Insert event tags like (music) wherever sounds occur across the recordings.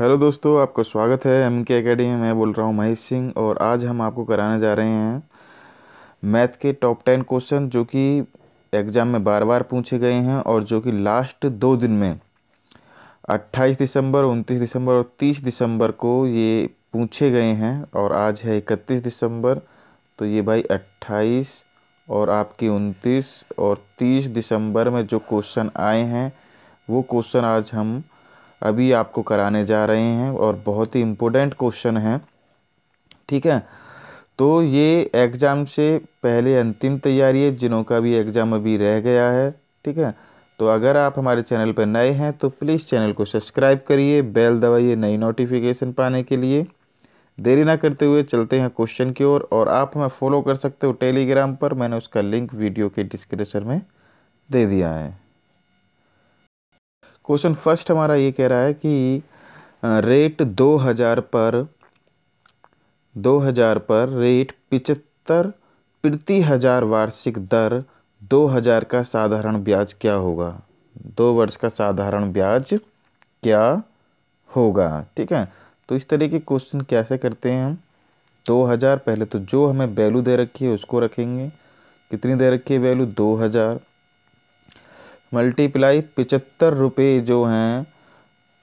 hello दोस्तों आपका स्वागत है एम के अकेडमी मैं बोल रहा हूँ महेश सिंह और आज हम आपको कराने जा रहे हैं मैथ के टॉप टेन क्वेश्चन जो कि एग्ज़ाम में बार बार पूछे गए हैं और जो कि लास्ट दो दिन में 28 दिसंबर 29 दिसंबर और 30 दिसंबर को ये पूछे गए हैं और आज है 31 दिसंबर तो ये भाई 28 और आपकी 29 और 30 दिसंबर में जो क्वेश्चन आए हैं वो क्वेश्चन आज हम अभी आपको कराने जा रहे हैं और बहुत ही इम्पोर्टेंट क्वेश्चन है ठीक है तो ये एग्ज़ाम से पहले अंतिम तैयारी है जिनों का भी एग्ज़ाम अभी रह गया है ठीक है तो अगर आप हमारे चैनल पर नए हैं तो प्लीज़ चैनल को सब्सक्राइब करिए बेल दबाइए नई नोटिफिकेशन पाने के लिए देरी ना करते हुए चलते हैं क्वेश्चन की ओर और, और आप हमें फॉलो कर सकते हो टेलीग्राम पर मैंने उसका लिंक वीडियो के डिस्क्रिप्शन में दे दिया है क्वेश्चन फर्स्ट हमारा ये कह रहा है कि रेट 2000 पर 2000 पर रेट पिचहत्तर प्रति हजार वार्षिक दर 2000 का साधारण ब्याज क्या होगा दो वर्ष का साधारण ब्याज क्या होगा ठीक है तो इस तरह के क्वेश्चन कैसे करते हैं हम 2000 पहले तो जो हमें वैल्यू दे रखी है उसको रखेंगे कितनी दे रखी है वैल्यू 2000 मल्टीप्लाई पिचत्तर रुपये जो हैं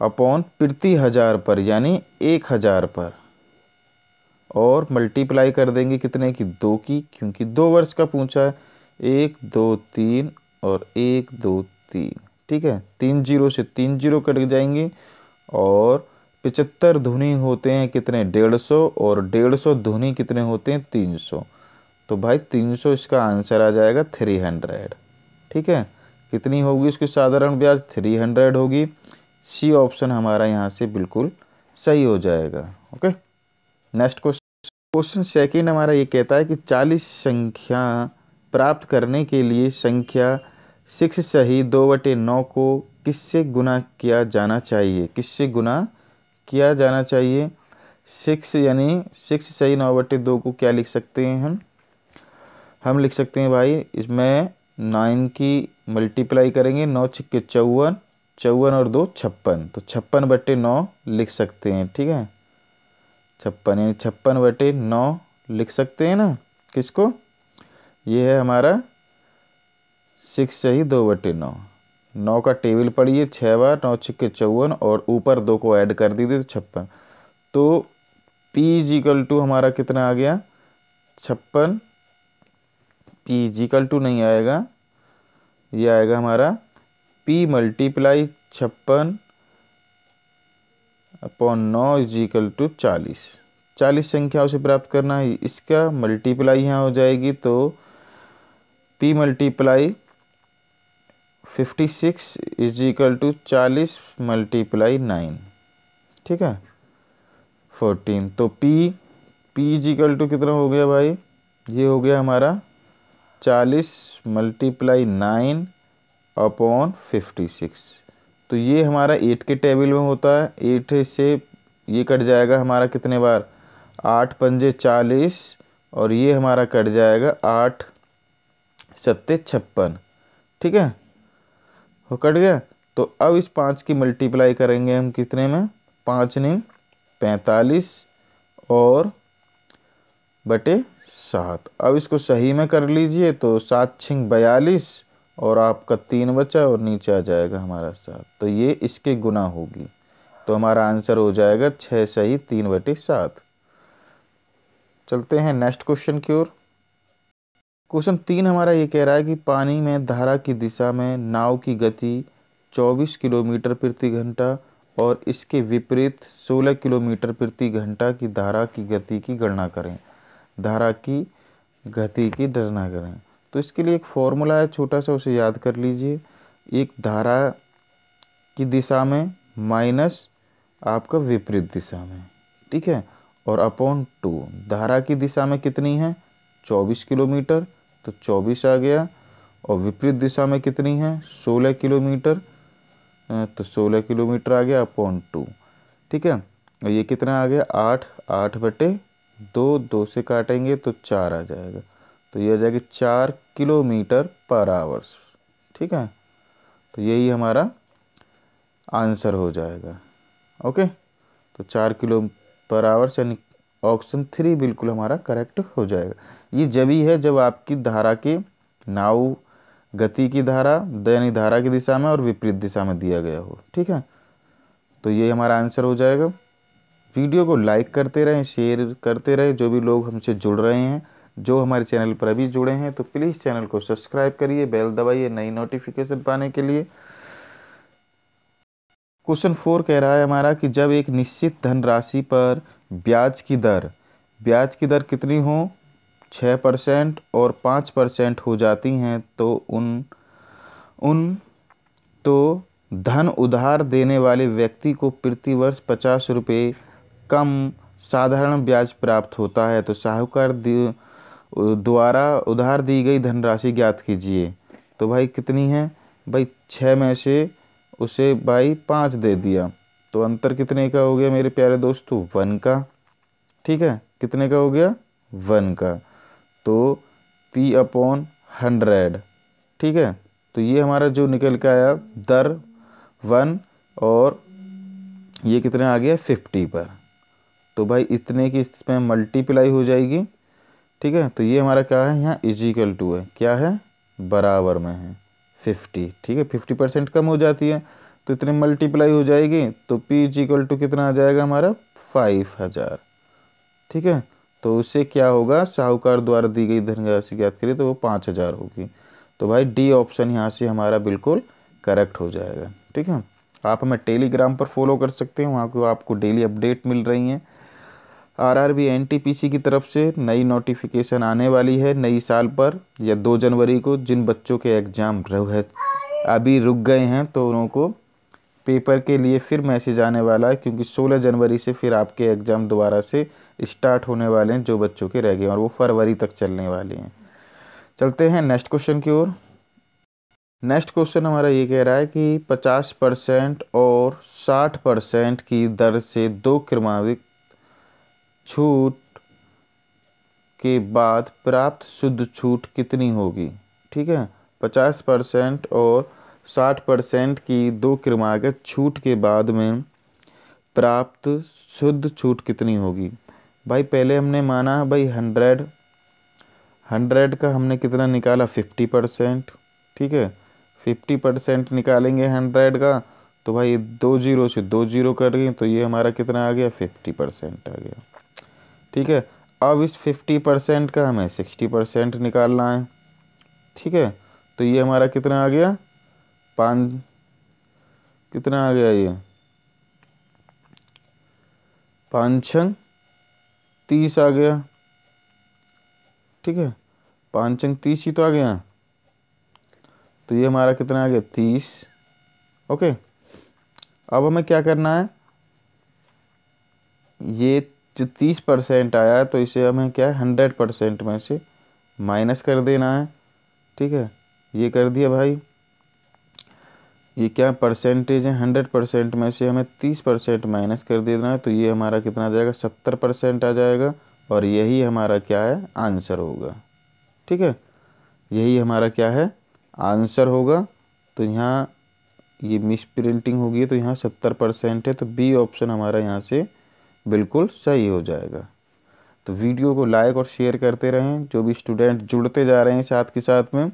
अपॉन प्रति हज़ार पर यानी एक हज़ार पर और मल्टीप्लाई कर देंगे कितने की दो की क्योंकि दो वर्ष का पूछा है एक दो तीन और एक दो तीन ठीक है तीन जीरो से तीन जीरो कट जाएंगे और पिचत्तर धुनी होते हैं कितने डेढ़ सौ और डेढ़ सौ धुनी कितने होते हैं तीन सौ तो भाई तीन सौ इसका आंसर आ जाएगा थ्री हंड्रेड ठीक है कितनी होगी उसकी साधारण ब्याज थ्री हंड्रेड होगी सी ऑप्शन हमारा यहाँ से बिल्कुल सही हो जाएगा okay next question question second हमारा ये कहता है कि चालीस संख्या प्राप्त करने के लिए संख्या सिक्स सही दो बटे नौ को किससे गुना किया जाना चाहिए किससे गुना किया जाना चाहिए सिक्स यानी सिक्स सही नौ बटे दो को क्या लिख सकते हैं हम हम लिख सकते हैं भाई इसमें नाइन की मल्टीप्लाई करेंगे नौ छिक्के चौवन चौवन और दो छप्पन तो छप्पन बटे नौ लिख सकते हैं ठीक है छप्पन यानी छप्पन बटे नौ लिख सकते हैं ना किसको ये है हमारा सिक्स से ही दो बटे नौ नौ का टेबल पढ़िए छः बार नौ छिक्के चौवन और ऊपर दो को ऐड कर दीजिए तो छप्पन तो पी इजिकल टू हमारा कितना आ गया छप्पन पी इजिकल टू नहीं आएगा ये आएगा हमारा पी मल्टीप्लाई छप्पन अपॉन नौ इजिकल टू चालीस चालीस संख्याओं से प्राप्त करना है इसका मल्टीप्लाई यहाँ हो जाएगी तो P multiply fifty six equal to चालीस मल्टीप्लाई नाइन ठीक है फोर्टीन तो पी पी इजिकल टू कितना हो गया भाई ये हो गया हमारा चालीस multiply nine upon fifty six तो ये हमारा एट के टेबल में होता है एट से ये कट जाएगा हमारा कितने बार आठ पंजे चालीस और ये हमारा कट जाएगा आठ सत्ते छप्पन ठीक है वो कट गया तो अब इस पाँच की मल्टीप्लाई करेंगे हम कितने में पाँच नहीं पैंतालीस और बटे सात अब इसको सही में कर लीजिए तो सात छिंग बयालीस और आपका तीन बचा और नीचे आ जाएगा हमारा सात तो ये इसके गुना होगी तो हमारा आंसर हो जाएगा छः सही तीन बटे सात चलते हैं नेक्स्ट क्वेश्चन की ओर क्वेश्चन तीन हमारा ये कह रहा है कि पानी में धारा की दिशा में नाव की गति 24 किलोमीटर प्रति घंटा और इसके विपरीत 16 किलोमीटर प्रति घंटा की धारा की गति की गणना करें धारा की गति की गणना करें तो इसके लिए एक फॉर्मूला है छोटा सा उसे याद कर लीजिए एक धारा की दिशा में माइनस आपका विपरीत दिशा में ठीक है और अपॉन टू धारा की दिशा में कितनी है चौबीस किलोमीटर तो चौबीस आ गया और विपरीत दिशा में कितनी है सोलह किलोमीटर तो सोलह किलोमीटर आ गया अपॉन टू ठीक है और ये कितना आ गया आठ आठ बटे दो दो से काटेंगे तो चार आ जाएगा तो ये आ जाएगा चार किलोमीटर पर आवर्स ठीक है तो यही हमारा आंसर हो जाएगा ओके तो चार किलो पर आवर्स यानी ऑप्शन थ्री बिल्कुल हमारा करेक्ट हो जाएगा ये जब ही है जब आपकी धारा की नाव गति की धारा यानी धारा की दिशा में और विपरीत दिशा में दिया गया हो ठीक है तो ये हमारा आंसर हो जाएगा वीडियो को लाइक करते रहें शेयर करते रहें जो भी लोग हमसे जुड़ रहे हैं जो हमारे चैनल पर अभी जुड़े हैं तो प्लीज़ चैनल को सब्सक्राइब करिए बेल दबाइए नई नोटिफिकेशन पाने के लिए क्वेश्चन फोर कह रहा है हमारा कि जब एक निश्चित धनराशि पर ब्याज की दर ब्याज की दर कितनी हो छः परसेंट और पाँच परसेंट हो जाती हैं तो उन उन तो धन उधार देने वाले व्यक्ति को प्रतिवर्ष पचास रुपये कम साधारण ब्याज प्राप्त होता है तो साहूकार द्वारा उधार दी गई धनराशि ज्ञात कीजिए तो भाई कितनी है भाई छः में से उसे भाई पाँच दे दिया तो अंतर कितने का हो गया मेरे प्यारे दोस्तों वन का ठीक है कितने का हो गया वन का तो पी अपॉन हंड्रेड ठीक है तो ये हमारा जो निकल के आया दर वन और ये कितने आ गया फिफ्टी पर तो भाई इतने की इसमें मल्टीप्लाई हो जाएगी ठीक है तो ये हमारा क्या है यहाँ इजिकल टू है क्या है बराबर में है फिफ्टी ठीक है फिफ्टी परसेंट कम हो जाती है तो इतनी मल्टीप्लाई हो जाएगी तो पी इजिकल टू कितना आ जाएगा हमारा फाइव हज़ार ठीक है तो उससे क्या होगा साहूकार द्वारा दी गई धनराशि की याद करिए तो वो पाँच हज़ार होगी तो भाई डी ऑप्शन यहाँ से हमारा बिल्कुल करेक्ट हो जाएगा ठीक है आप हमें टेलीग्राम पर फॉलो कर सकते हैं वहाँ को आपको डेली अपडेट मिल रही हैं आरआरबी एनटीपीसी की तरफ से नई नोटिफिकेशन आने वाली है नई साल पर या दो जनवरी को जिन बच्चों के एग्ज़ाम रह अभी रुक गए हैं तो उनको पेपर के लिए फिर मैसेज आने वाला है क्योंकि 16 जनवरी से फिर आपके एग्ज़ाम दोबारा से स्टार्ट होने वाले हैं जो बच्चों के रह गए और वो फरवरी तक चलने वाले हैं चलते हैं नेक्स्ट क्वेश्चन की ओर नेक्स्ट क्वेश्चन हमारा ये कह रहा है कि 50 परसेंट और 60 परसेंट की दर से दो क्रमांक छूट के बाद प्राप्त शुद्ध छूट कितनी होगी ठीक है पचास परसेंट और साठ परसेंट की दो क्रमागत छूट के बाद में प्राप्त शुद्ध छूट कितनी होगी भाई पहले हमने माना भाई हंड्रेड हंड्रेड का हमने कितना निकाला फिफ्टी परसेंट ठीक है फिफ्टी परसेंट निकालेंगे हंड्रेड का तो भाई दो जीरो से दो जीरो कर गए तो ये हमारा कितना आ गया फिफ्टी परसेंट आ गया ठीक है अब इस फिफ्टी परसेंट का हमें सिक्सटी परसेंट निकालना है ठीक है तो ये हमारा कितना आ गया पाँच कितना आ गया ये पाँच छंग तीस आ गया ठीक है पाँच छंग तीस ही तो आ गया तो ये हमारा कितना आ गया तीस ओके अब हमें क्या करना है ये जो तीस परसेंट आया तो इसे हमें क्या है हंड्रेड परसेंट में से माइनस कर देना है ठीक है ये कर दिया भाई ये क्या परसेंटेज है हंड्रेड परसेंट में से हमें तीस परसेंट माइनस कर देना है तो ये हमारा कितना आ जाएगा सत्तर परसेंट आ जाएगा और यही हमारा क्या है आंसर होगा ठीक है यही हमारा क्या है आंसर होगा तो यहाँ ये मिस प्रिंटिंग होगी तो यहाँ सत्तर परसेंट है तो बी ऑप्शन हमारा यहाँ से बिल्कुल सही हो जाएगा तो वीडियो को लाइक और शेयर करते रहें जो भी स्टूडेंट जुड़ते जा रहे हैं साथ के साथ में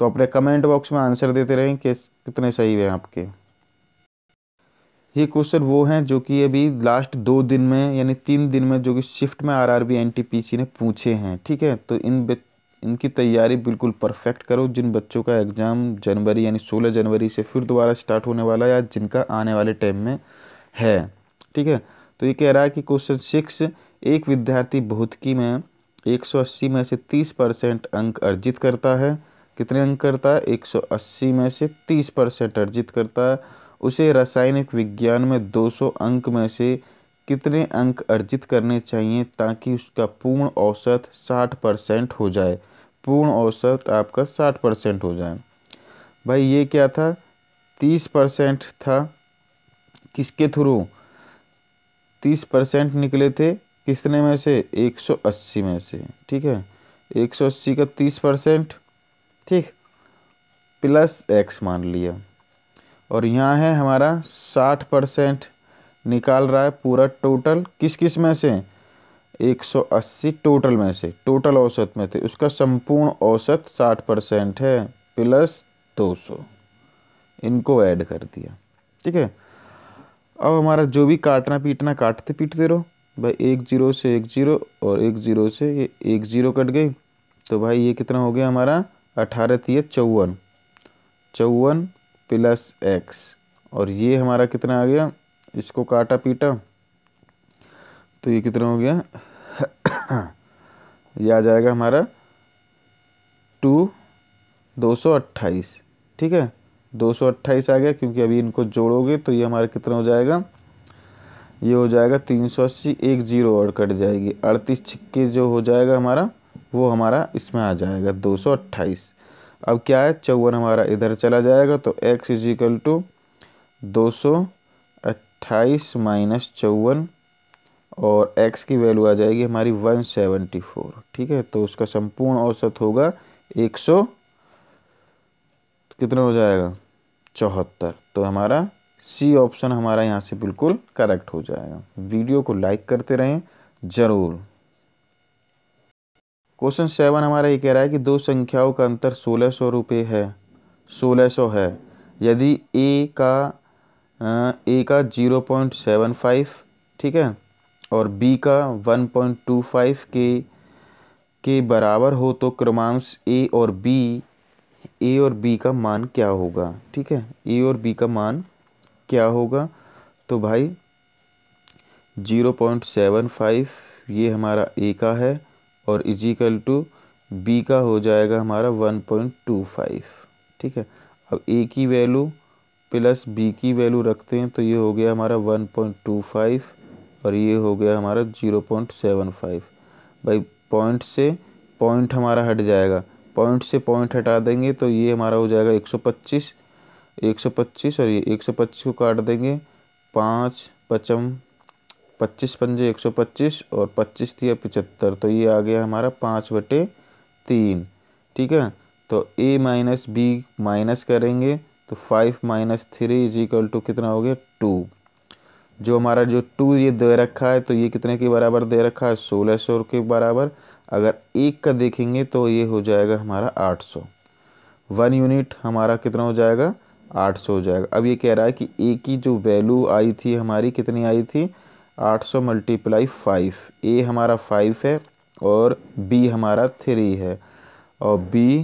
तो अपने कमेंट बॉक्स में आंसर देते रहें कि कितने सही हैं आपके ये क्वेश्चन वो हैं जो कि अभी लास्ट दो दिन में यानी तीन दिन में जो कि शिफ्ट में R R B N T P C ने पूछे हैं ठीक है तो इन इनकी तैयारी बिल्कुल परफेक्ट करो जिन बच्चों का एग्ज़ाम जनवरी यानी सोलह जनवरी से फिर दोबारा स्टार्ट होने वाला या जिनका आने वाले टाइम में है ठीक है तो ये कह रहा है कि क्वेश्चन सिक्स एक विद्यार्थी भौतिकी में 180 में से 30 परसेंट अंक अर्जित करता है कितने अंक करता है 180 में से 30 परसेंट अर्जित करता है उसे रासायनिक विज्ञान में 200 अंक में से कितने अंक अर्जित करने चाहिए ताकि उसका पूर्ण औसत 60 परसेंट हो जाए पूर्ण औसत आपका 60 परसेंट हो जाए भाई ये क्या था 30 परसेंट था किसके थ्रू तीस परसेंट निकले थे कितने में से एक सौ अस्सी में से ठीक है एक सौ अस्सी का तीस परसेंट ठीक प्लस एक्स मान लिया और यहाँ है हमारा साठ परसेंट निकाल रहा है पूरा टोटल किस किस में से एक सौ अस्सी टोटल में से टोटल औसत में थे उसका संपूर्ण औसत साठ परसेंट है प्लस दो सौ इनको ऐड कर दिया ठीक है अब हमारा जो भी काटना पीटना काटते पीटते रहो भाई एक जीरो से एक जीरो और एक जीरो से ये एक जीरो कट गई तो भाई ये कितना हो गया हमारा अठारह तीय चौवन चौवन प्लस एक्स और ये हमारा कितना आ गया इसको काटा पीटा तो ये कितना हो गया (coughs) ये आ जाएगा हमारा टू दो सौ अट्ठाईस ठीक है दो सौ अट्ठाईस आ गया क्योंकि अभी इनको जोड़ोगे तो ये हमारा कितना हो जाएगा ये हो जाएगा तीन सौ अस्सी एक जीरो और कट जाएगी अड़तीस छिक्के जो हो जाएगा हमारा वो हमारा इसमें आ जाएगा दो सौ अट्ठाईस अब क्या है चौवन हमारा इधर चला जाएगा तो एक्स इजिकल टू दो सौ अट्ठाईस माइनस चौवन और एक्स की वैल्यू आ जाएगी हमारी वन सेवेंटी फोर ठीक है तो उसका संपूर्ण औसत होगा एक सौ कितने हो जाएगा चौहत्तर तो हमारा सी ऑप्शन हमारा यहाँ से बिल्कुल करेक्ट हो जाएगा वीडियो को लाइक करते रहें ज़रूर क्वेश्चन सेवन हमारा ये कह रहा है कि दो संख्याओं का अंतर सोलह सौ रुपये है सोलह सौ है यदि ए का ए का जीरो पॉइंट सेवन फाइव ठीक है और बी का वन पॉइंट टू फाइव के के बराबर हो तो क्रमांश ए और बी ए और बी का मान क्या होगा ठीक है ए और बी का मान क्या होगा तो भाई ज़ीरो पॉइंट सेवन फाइव ये हमारा ए का है और इजिकल टू बी का हो जाएगा हमारा वन पॉइंट टू फाइव ठीक है अब ए की वैल्यू प्लस बी की वैल्यू रखते हैं तो ये हो गया हमारा वन पॉइंट टू फाइव और ये हो गया हमारा ज़ीरो पॉइंट सेवन फाइव भाई पॉइंट से पॉइंट हमारा हट जाएगा पॉइंट से पॉइंट हटा देंगे तो ये हमारा हो जाएगा एक सौ पच्चीस एक सौ पच्चीस और ये एक सौ पच्चीस को काट देंगे पाँच पचम पच्चीस पंजे एक सौ पच्चीस और पच्चीस थी पचहत्तर तो ये आ गया हमारा पाँच बटे तीन ठीक है तो ए माइनस बी माइनस करेंगे तो five minus three is equal to कितना हो गया टू जो हमारा जो टू ये दे रखा है तो ये कितने के बराबर दे रखा है सोलह सौ के बराबर अगर एक का देखेंगे तो ये हो जाएगा हमारा 800 वन यूनिट हमारा कितना हो जाएगा 800 हो जाएगा अब ये कह रहा है कि ए की जो वैल्यू आई थी हमारी कितनी आई थी 800 सौ मल्टीप्लाई फाइव ए हमारा फाइव है और बी हमारा थ्री है और बी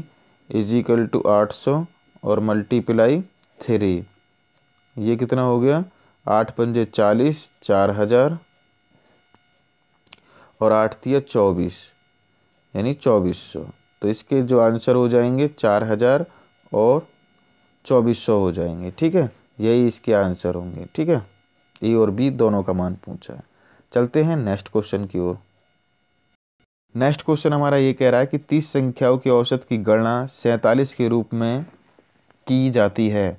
इज इक्वल टू आठ और मल्टीप्लाई थ्री ये कितना हो गया आठ पंजे चालीस चार हज़ार और आठ तीय चौबीस यानी चौबीस सौ तो इसके जो आंसर हो जाएंगे चार हज़ार और चौबीस सौ हो जाएंगे ठीक है यही इसके आंसर होंगे ठीक है ए और बी दोनों का मान पूछा है चलते हैं नेक्स्ट क्वेश्चन की ओर नेक्स्ट क्वेश्चन हमारा ये कह रहा है कि तीस संख्याओं की औसत की गणना सैंतालीस के रूप में की जाती है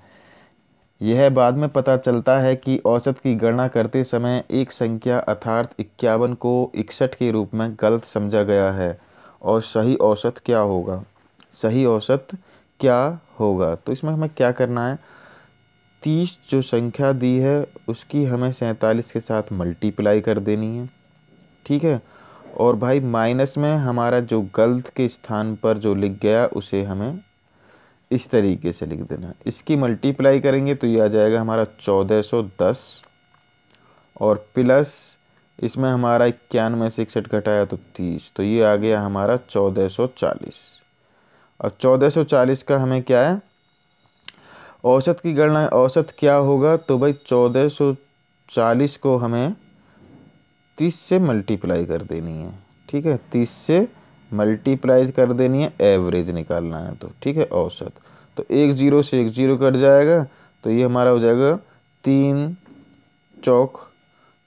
यह बाद में पता चलता है कि औसत की गणना करते समय एक संख्या अर्थात इक्यावन को इकसठ के रूप में गलत समझा गया है और सही औसत क्या होगा सही औसत क्या होगा तो इसमें हमें क्या करना है तीस जो संख्या दी है उसकी हमें सैंतालीस के साथ मल्टीप्लाई कर देनी है ठीक है और भाई माइनस में हमारा जो गलत के स्थान पर जो लिख गया उसे हमें इस तरीके से लिख देना है इसकी मल्टीप्लाई करेंगे तो ये आ जाएगा हमारा चौदह सौ दस और प्लस इसमें हमारा इक्यानवे से इकसठ घटाया तो तीस तो ये आ गया हमारा चौदह सौ चालीस और चौदह सौ चालीस का हमें क्या है औसत की गणना औसत क्या होगा तो भाई चौदह सौ चालीस को हमें तीस से मल्टीप्लाई कर देनी है ठीक है तीस से मल्टीप्लाई कर देनी है एवरेज निकालना है तो ठीक है औसत तो एक जीरो से एक जीरो कट जाएगा तो ये हमारा हो जाएगा तीन चौक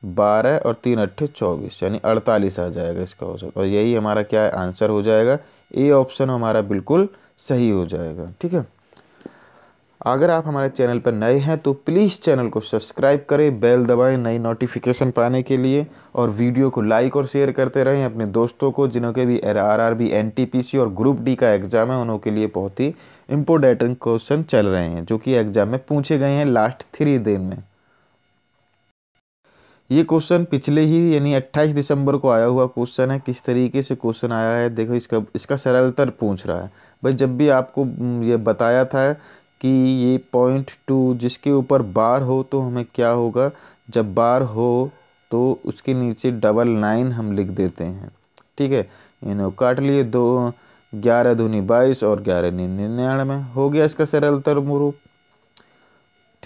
बारह और तीन अट्ठे चौबीस यानी अड़तालीस आ जाएगा इसका औसत और यही हमारा क्या है आंसर हो जाएगा ए ऑप्शन हमारा बिल्कुल सही हो जाएगा ठीक है अगर आप हमारे चैनल पर नए हैं तो प्लीज़ चैनल को सब्सक्राइब करें बेल दबाएं नई नोटिफिकेशन पाने के लिए और वीडियो को लाइक और शेयर करते रहें अपने दोस्तों को जिनके भी R R B N T P C और ग्रुप डी का एग्ज़ाम है उनके लिए बहुत ही इम्पोर्टेंट क्वेश्चन चल रहे हैं जो कि एग्ज़ाम में पूछे गए हैं लास्ट थ्री दिन में ये क्वेश्चन पिछले ही यानी 28 दिसंबर को आया हुआ क्वेश्चन है किस तरीके से क्वेश्चन आया है देखो इसका इसका सरलतर पूछ रहा है भाई जब भी आपको ये बताया था कि ये पॉइंट टू जिसके ऊपर बार हो तो हमें क्या होगा जब बार हो तो उसके नीचे डबल नाइन हम लिख देते हैं ठीक है इन्हों काट लिए दो ग्यारह दूनी बाईस और ग्यारह निन्यानवे हो गया इसका सरलतर उत्तर रूप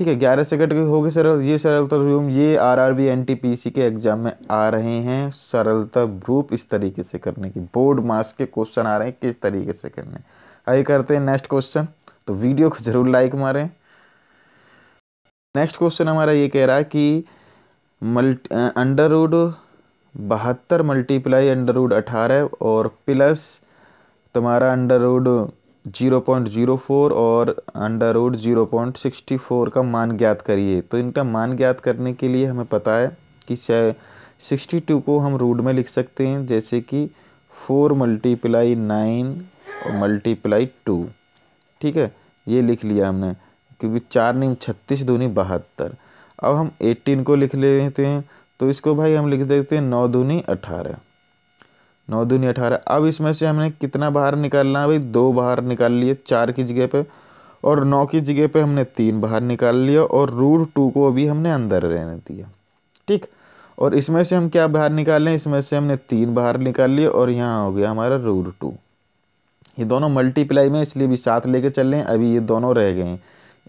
ठीक है ग्यारह सेकंड के होगी सरल ये सरलता तो रूम ये R R B N T P C के एग्जाम में आ रहे हैं सरलता ग्रुप इस तरीके से करने की बोर्ड मार्क्स के क्वेश्चन आ रहे हैं किस तरीके से करने आइए करते हैं नेक्स्ट क्वेश्चन तो वीडियो को जरूर लाइक मारें नेक्स्ट क्वेश्चन हमारा ये कह रहा है कि मल्टी अंडर रूड बहत्तर मल्टीप्लाई अंडर रूड अठारह और प्लस तुम्हारा अंडर रूड 0.04 और under root zero point sixty four का मान ज्ञात करिए तो इनका मान ज्ञात करने के लिए हमें पता है कि सिक्सटी टू को हम रूट में लिख सकते हैं जैसे कि फोर मल्टीप्लाई नाइन और मल्टीप्लाई टू ठीक है ये लिख लिया हमने क्योंकि चार नीम छत्तीस धूनी बहत्तर अब हम एट्टीन को लिख लेते हैं तो इसको भाई हम लिख देते हैं नौ दूनी अठारह नौ दूनी अठारह अब इसमें से हमने कितना बाहर निकालना है भाई दो बाहर निकाल लिए चार की जगह पे और नौ की जगह पे हमने तीन बाहर निकाल लिया और रूट टू को भी हमने अंदर रहने दिया ठीक और इसमें से हम क्या बाहर निकाल लें इसमें से हमने तीन बाहर निकाल लिए और यहाँ हो गया हमारा रूट टू ये दोनों मल्टीप्लाई में इसलिए भी साथ लेके चल रहे हैं अभी ये दोनों रह गए हैं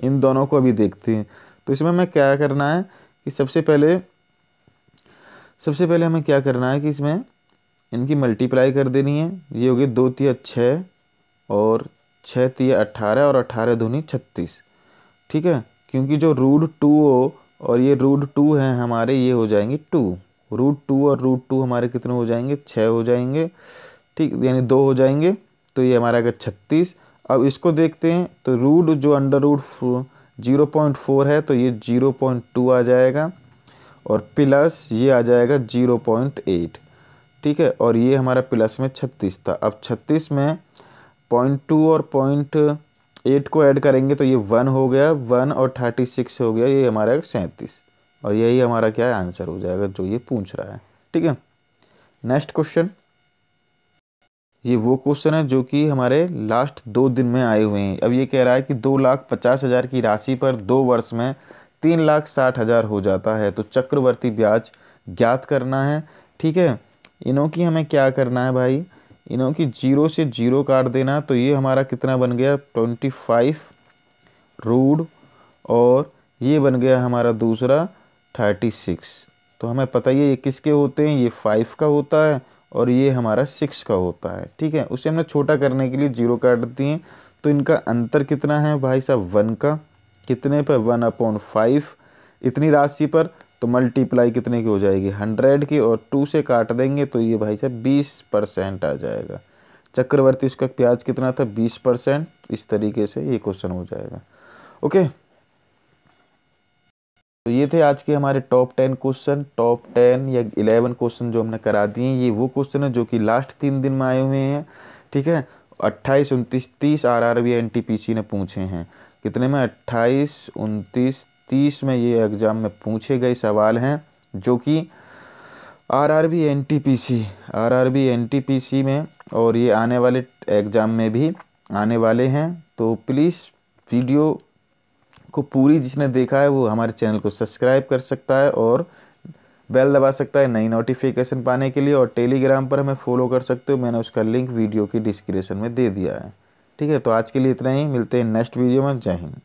इन दोनों को अभी देखते हैं तो इसमें हमें क्या करना है कि सबसे पहले सबसे पहले हमें क्या करना है कि इसमें इनकी मल्टीप्लाई कर देनी है ये होगी दो तिया छः और छः तिया अट्ठारह और अट्ठारह धोनी छत्तीस ठीक है क्योंकि जो रूट टू हो और ये रूट टू है हमारे ये हो जाएंगे टू रूट टू और रूट टू हमारे कितने हो जाएंगे छः हो जाएंगे ठीक यानी दो हो जाएंगे तो ये हमारा आएगा छत्तीस अब इसको देखते हैं तो रूट जो under root zero point four है तो ये जीरो पॉइंट टू आ जाएगा और प्लस ये आ जाएगा जीरो पॉइंट एट ठीक है और ये हमारा प्लस में छत्तीस था अब छत्तीस में पॉइंट टू और पॉइंट एट को ऐड करेंगे तो ये वन हो गया वन और थर्टी सिक्स हो गया ये हमारा सैंतीस और यही हमारा क्या आंसर हो जाएगा जो ये पूछ रहा है ठीक है नेक्स्ट क्वेश्चन ये वो क्वेश्चन है जो कि हमारे लास्ट दो दिन में आए हुए हैं अब ये कह रहा है कि दो लाख पचास हज़ार की राशि पर दो वर्ष में तीन लाख साठ हज़ार हो जाता है तो चक्रवर्ती ब्याज ज्ञात करना है ठीक है इनों की हमें क्या करना है भाई इनों की जीरो से जीरो काट देना तो ये हमारा कितना बन गया ट्वेंटी फाइव रूड और ये बन गया हमारा दूसरा थर्टी सिक्स तो हमें पता ही है ये किसके होते हैं ये फाइव का होता है और ये हमारा सिक्स का होता है ठीक है उसे हमने छोटा करने के लिए जीरो काट देती हैं तो इनका अंतर कितना है भाई साहब वन का कितने पर वन अपॉन फाइव इतनी राशि पर तो मल्टीप्लाई कितने की हो जाएगी हंड्रेड की और टू से काट देंगे तो ये भाई साहब बीस परसेंट आ जाएगा चक्रवर्ती उसका प्याज कितना था बीस परसेंट इस तरीके से ये क्वेश्चन हो जाएगा ओके तो ये थे आज के हमारे top ten question top ten या इलेवन क्वेश्चन जो हमने करा दिए ये वो क्वेश्चन है जो कि लास्ट तीन दिन में आए हुए हैं ठीक है अट्ठाईस उनतीस तीस आर आर बी एन ने पूछे हैं कितने में अट्ठाईस उनतीस तीस में ये एग्ज़ाम में पूछे गए सवाल हैं जो कि R R B N T P C R R B N T P C में और ये आने वाले एग्ज़ाम में भी आने वाले हैं तो प्लीज़ वीडियो को पूरी जिसने देखा है वो हमारे चैनल को सब्सक्राइब कर सकता है और बेल दबा सकता है नई नोटिफिकेशन पाने के लिए और टेलीग्राम पर हमें फॉलो कर सकते हो मैंने उसका लिंक वीडियो की डिस्क्रिप्शन में दे दिया है ठीक है तो आज के लिए इतना ही मिलते हैं नेक्स्ट वीडियो में जय हिंद